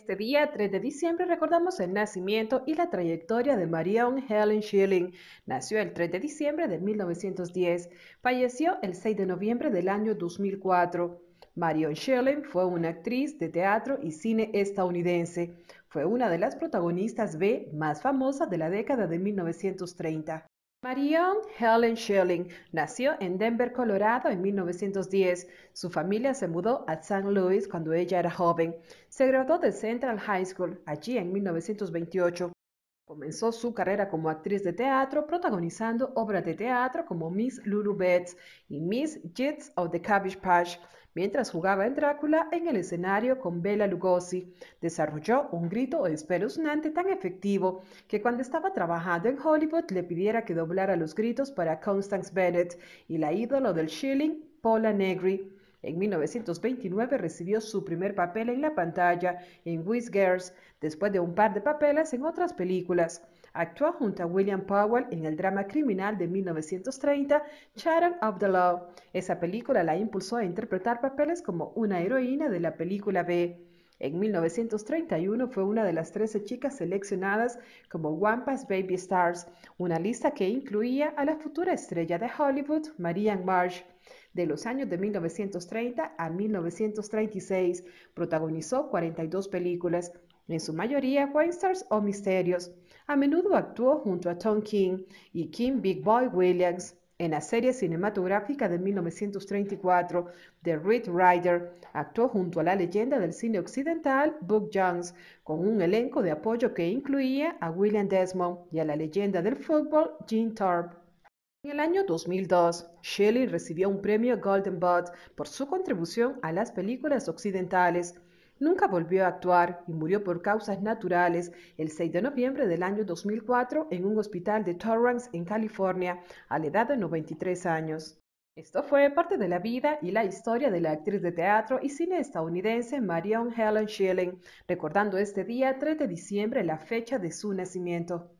Este día, 3 de diciembre, recordamos el nacimiento y la trayectoria de Marion Helen Schilling. Nació el 3 de diciembre de 1910, falleció el 6 de noviembre del año 2004. Marion Schilling fue una actriz de teatro y cine estadounidense. Fue una de las protagonistas B más famosas de la década de 1930. Marion Helen Schilling nació en Denver, Colorado, en 1910. Su familia se mudó a St. Louis cuando ella era joven. Se graduó de Central High School allí en 1928. Comenzó su carrera como actriz de teatro protagonizando obras de teatro como Miss Lulu y Miss Jits of the Cabbage Patch, mientras jugaba en Drácula en el escenario con Bela Lugosi. Desarrolló un grito espeluznante tan efectivo que cuando estaba trabajando en Hollywood le pidiera que doblara los gritos para Constance Bennett y la ídolo del shilling, Paula Negri. En 1929 recibió su primer papel en la pantalla en Whiz Girls, después de un par de papeles en otras películas. Actuó junto a William Powell en el drama criminal de 1930, Shadow of the Law. Esa película la impulsó a interpretar papeles como una heroína de la película B. En 1931 fue una de las 13 chicas seleccionadas como Wampas Baby Stars, una lista que incluía a la futura estrella de Hollywood, Marianne Marsh de los años de 1930 a 1936. Protagonizó 42 películas, en su mayoría westerns o misterios. A menudo actuó junto a Tom King y King Big Boy Williams. En la serie cinematográfica de 1934, The Red Rider, actuó junto a la leyenda del cine occidental Buck Jones, con un elenco de apoyo que incluía a William Desmond y a la leyenda del fútbol Gene Thorpe. En el año 2002, Shelley recibió un premio Golden Bot por su contribución a las películas occidentales. Nunca volvió a actuar y murió por causas naturales el 6 de noviembre del año 2004 en un hospital de Torrance, en California, a la edad de 93 años. Esto fue parte de la vida y la historia de la actriz de teatro y cine estadounidense Marion Helen Shelley, recordando este día 3 de diciembre la fecha de su nacimiento.